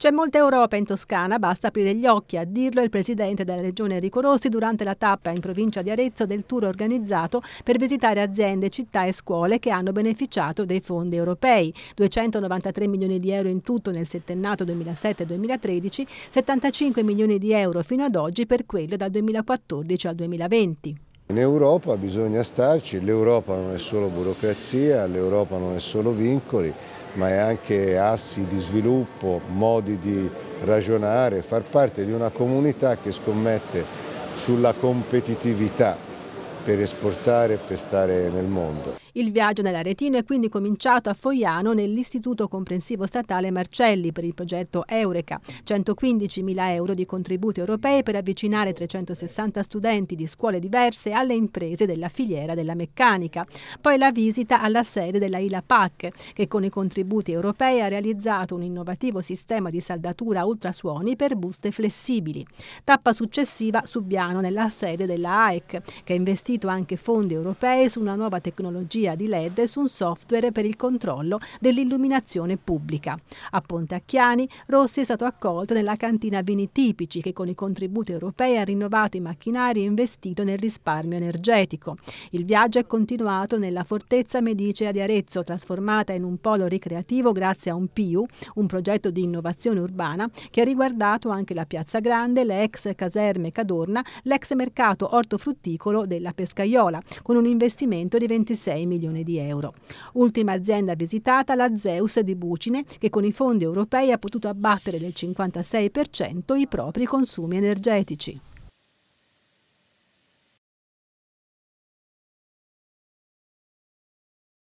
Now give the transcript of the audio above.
C'è molta Europa in Toscana, basta aprire gli occhi, a dirlo il presidente della regione Enrico Rossi durante la tappa in provincia di Arezzo del tour organizzato per visitare aziende, città e scuole che hanno beneficiato dei fondi europei. 293 milioni di euro in tutto nel settennato 2007-2013, 75 milioni di euro fino ad oggi per quello dal 2014 al 2020. In Europa bisogna starci, l'Europa non è solo burocrazia, l'Europa non è solo vincoli, ma è anche assi di sviluppo, modi di ragionare, far parte di una comunità che scommette sulla competitività per esportare e per stare nel mondo. Il viaggio nell'Aretino è quindi cominciato a Foiano nell'Istituto Comprensivo Statale Marcelli per il progetto Eureka, 115.000 euro di contributi europei per avvicinare 360 studenti di scuole diverse alle imprese della filiera della meccanica. Poi la visita alla sede della ILAPAC che con i contributi europei ha realizzato un innovativo sistema di saldatura ultrasuoni per buste flessibili. Tappa successiva su Biano nella sede della AEC, che ha investito anche fondi europei su una nuova tecnologia tecnologia di LED su un software per il controllo dell'illuminazione pubblica. A Pontacchiani, Rossi è stato accolto nella cantina Vini Tipici che con i contributi europei ha rinnovato i macchinari e investito nel risparmio energetico. Il viaggio è continuato nella fortezza medicea di Arezzo, trasformata in un polo ricreativo grazie a un PIU, un progetto di innovazione urbana che ha riguardato anche la Piazza Grande, le ex caserme Cadorna, l'ex mercato ortofrutticolo della Pescaiola, con un investimento di 26 milioni milioni di euro. Ultima azienda visitata la Zeus di Bucine che con i fondi europei ha potuto abbattere del 56% i propri consumi energetici.